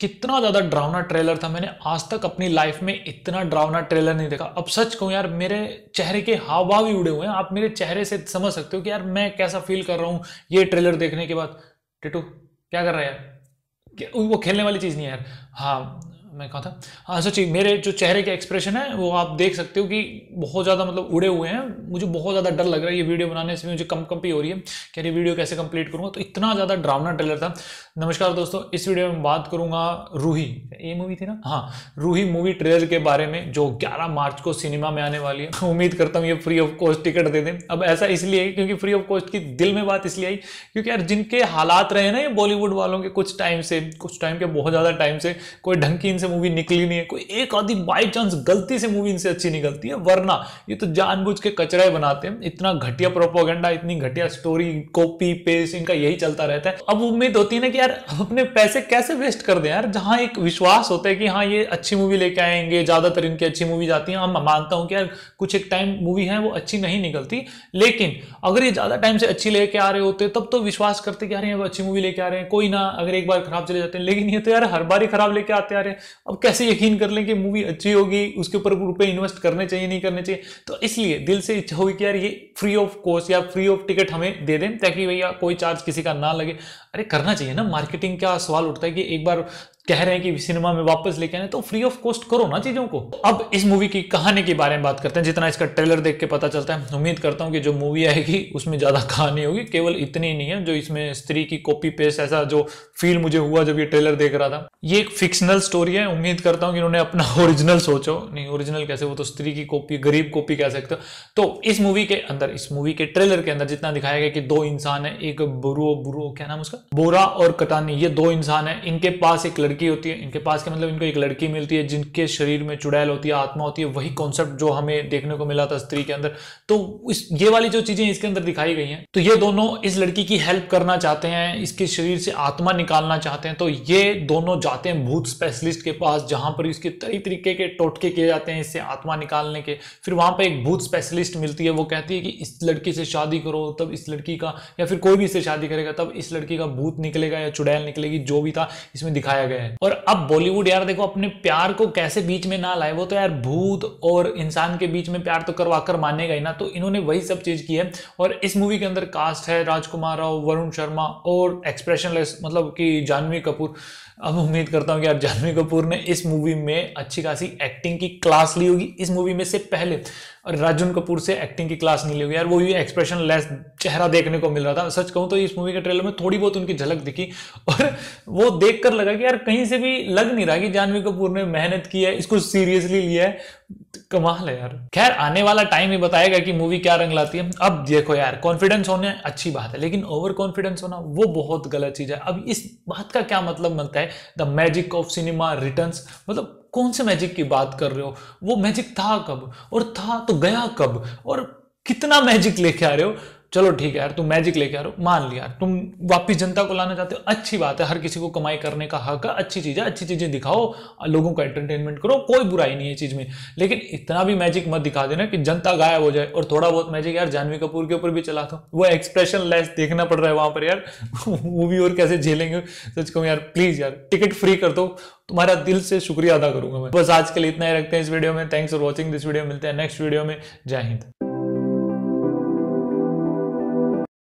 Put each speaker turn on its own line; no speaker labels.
कितना ज़्यादा ड्रावना ट्रेलर था मैंने आज तक अपनी लाइफ में इतना ड्रावना ट्रेलर नहीं देखा अब सच कहूँ यार मेरे चेहरे के हाव भाव ही उड़े हुए हैं आप मेरे चेहरे से समझ सकते हो कि यार मैं कैसा फील कर रहा हूँ ये ट्रेलर देखने के बाद टिटू क्या कर रहा है यार वो खेलने वाली चीज़ नहीं है यार हाँ मैं कहा था हाँ सची मेरे जो चेहरे के एक्सप्रेशन है वो आप देख सकते हो कि बहुत ज़्यादा मतलब उड़े हुए हैं मुझे बहुत ज़्यादा डर लग रहा है ये वीडियो बनाने से मुझे कम कम हो रही है कि अरे वीडियो कैसे कंप्लीट करूँगा तो इतना ज़्यादा ड्रामना ट्रेलर था नमस्कार दोस्तों इस वीडियो में बात करूँगा रूही ये मूवी थी ना हाँ रूही मूवी ट्रेलर के बारे में जो ग्यारह मार्च को सिनेमा में आने वाली है उम्मीद करता हूँ ये फ्री ऑफ कॉस्ट टिकट दे दें अब ऐसा इसलिए क्योंकि फ्री ऑफ कॉस्ट की दिल में बात इसलिए आई क्योंकि यार जिनके हालात रहे ना ये बॉलीवुड वालों के कुछ टाइम से कुछ टाइम के बहुत ज़्यादा टाइम से कोई ढंग की रेटिंग से मूवी निकली नहीं है कोई एक आधी बाई चांस गलती से मूवी इनसे अच्छी निकलती है वरना ये तो जानबूझ के कचरा ही बनाते हैं इतना घटिया प्रोपोगेंडा इतनी घटिया स्टोरी कॉपी पेस्ट इनका यही चलता रहता है अब उम्मीद होती है ना कि यार अपने पैसे कैसे वेस्ट कर दें यार जहां एक विश्वास होता है कि हाँ ये अच्छी मूवी लेके आएंगे ज्यादातर इनकी अच्छी मूवी जाती है हम मानता हूँ कि यार कुछ एक टाइम मूवी है वो अच्छी नहीं निकलती लेकिन अगर ये ज्यादा टाइम से अच्छी लेके आ रहे होते तब तो विश्वास करते कि यार ये अच्छी मूवी लेके आ रहे हैं कोई ना अगर एक बार खराब चले जाते हैं लेकिन ये तो यार हर बार ही खराब लेके आते आ रहे हैं अब कैसे यकीन कर लें कि मूवी अच्छी होगी उसके ऊपर रुपए इन्वेस्ट करने चाहिए नहीं करने चाहिए तो इसलिए दिल से इच्छा हुई कि यार ये फ्री ऑफ कॉस्ट या फ्री ऑफ टिकट हमें दे दें ताकि भैया कोई चार्ज किसी का ना लगे अरे करना चाहिए ना मार्केटिंग का सवाल उठता है कि एक बार कह रहे हैं कि सिनेमा में वापस लेके आने तो फ्री ऑफ कॉस्ट करो ना चीजों को अब इस मूवी की कहानी के बारे में बात करते हैं जितना इसका ट्रेलर देख के पता चलता है उम्मीद करता हूं कि जो मूवी आएगी उसमें ज्यादा कहानी होगी केवल इतनी नहीं है जो इसमें स्त्री की कॉपी पेस्ट ऐसा जो फील मुझे हुआ जब ये ट्रेलर देख रहा था ये एक फिक्शनल स्टोरी है उम्मीद करता हूँ कि इन्होंने अपना ओरिजिनल सोचो नहीं ओरिजिनल कैसे वो तो स्त्री की कॉपी गरीब कॉपी कह सकते हो तो इस मूवी के अंदर इस मूवी के ट्रेलर के अंदर जितना दिखाया गया कि दो इंसान है एक बुरो बुरो क्या नाम उसका बोरा और कटानी ये दो इंसान है इनके पास एक लड़की लड़की होती है इनके पास के मतलब इनको एक लड़की मिलती है जिनके शरीर में चुड़ैल होती है आत्मा होती है वही कॉन्सेप्ट जो हमें देखने को मिला था स्त्री के अंदर तो इस ये वाली जो चीजें इसके अंदर दिखाई गई हैं तो ये दोनों इस लड़की की हेल्प करना चाहते हैं इसके शरीर से आत्मा निकालना चाहते हैं तो ये दोनों जाते हैं भूत स्पेशलिस्ट के पास जहां पर इसके कई तरीके के टोटके किए जाते हैं इससे आत्मा निकालने के फिर वहां पर एक भूत स्पेशलिस्ट मिलती है वो कहती है कि इस लड़की से शादी करो तब इस लड़की का या फिर कोई भी इससे शादी करेगा तब इस लड़की का भूत निकलेगा या चुड़ैल निकलेगी जो भी था इसमें दिखाया गया है है और अब बॉलीवुड यार देखो अपने प्यार को कैसे बीच में ना लाए वो तो यार भूत और इंसान के बीच में प्यार तो करवा कर मानेगा ही ना तो इन्होंने वही सब चीज की है और इस मूवी के अंदर कास्ट है राजकुमार राव वरुण शर्मा और एक्सप्रेशनलेस मतलब कि जानवी कपूर अब उम्मीद करता हूँ कि यार जानवी कपूर ने इस मूवी में अच्छी खासी एक्टिंग की क्लास ली होगी इस मूवी में से पहले और कपूर से एक्टिंग की क्लास नहीं ली हुई यार वो भी एक्सप्रेशन लेस चेहरा देखने को मिल रहा था सच कहूं तो इस मूवी के ट्रेलर में थोड़ी बहुत उनकी झलक दिखी और वो देखकर लगा कि यार कहीं से भी लग नहीं रहा कि जानवी कपूर ने मेहनत की है इसको सीरियसली लिया है कमाल है यार खैर आने वाला टाइम ही बताएगा कि मूवी क्या रंग लाती है अब देखो यार कॉन्फिडेंस होने अच्छी बात है लेकिन ओवर कॉन्फिडेंस होना वो बहुत गलत चीज है अब इस बात का क्या मतलब बनता है the magic of cinema return मतलब कौन से मैजिक की बात कर रहे हो वो मैजिक था कब और था तो गया कब और कितना मैजिक लेके आ रहे हो चलो ठीक है यार तुम मैजिक लेके आ रहे हो मान लिया तुम वापिस जनता को लाना चाहते हो अच्छी बात है हर किसी को कमाई करने का हक है अच्छी चीज़ है अच्छी चीज़ें दिखाओ लोगों को एंटरटेनमेंट करो कोई बुराई नहीं है चीज़ में लेकिन इतना भी मैजिक मत दिखा देना कि जनता गायब हो जाए और थोड़ा बहुत मैजिक यार जानवी कपूर के ऊपर भी चला था वो एक्सप्रेशन लेस देखना पड़ रहा है वहाँ पर यार वो भी और कैसे झेलेंगे सच कहूँ यार प्लीज़ यार टिकट फ्री कर दो तुम्हारा दिल से शुक्रिया अदा करूंगा मैं बस आज के लिए इतना ही रखते हैं इस वीडियो में thanks for watching this video मिलते हैं नेक्स्ट वीडियो में जय हिंद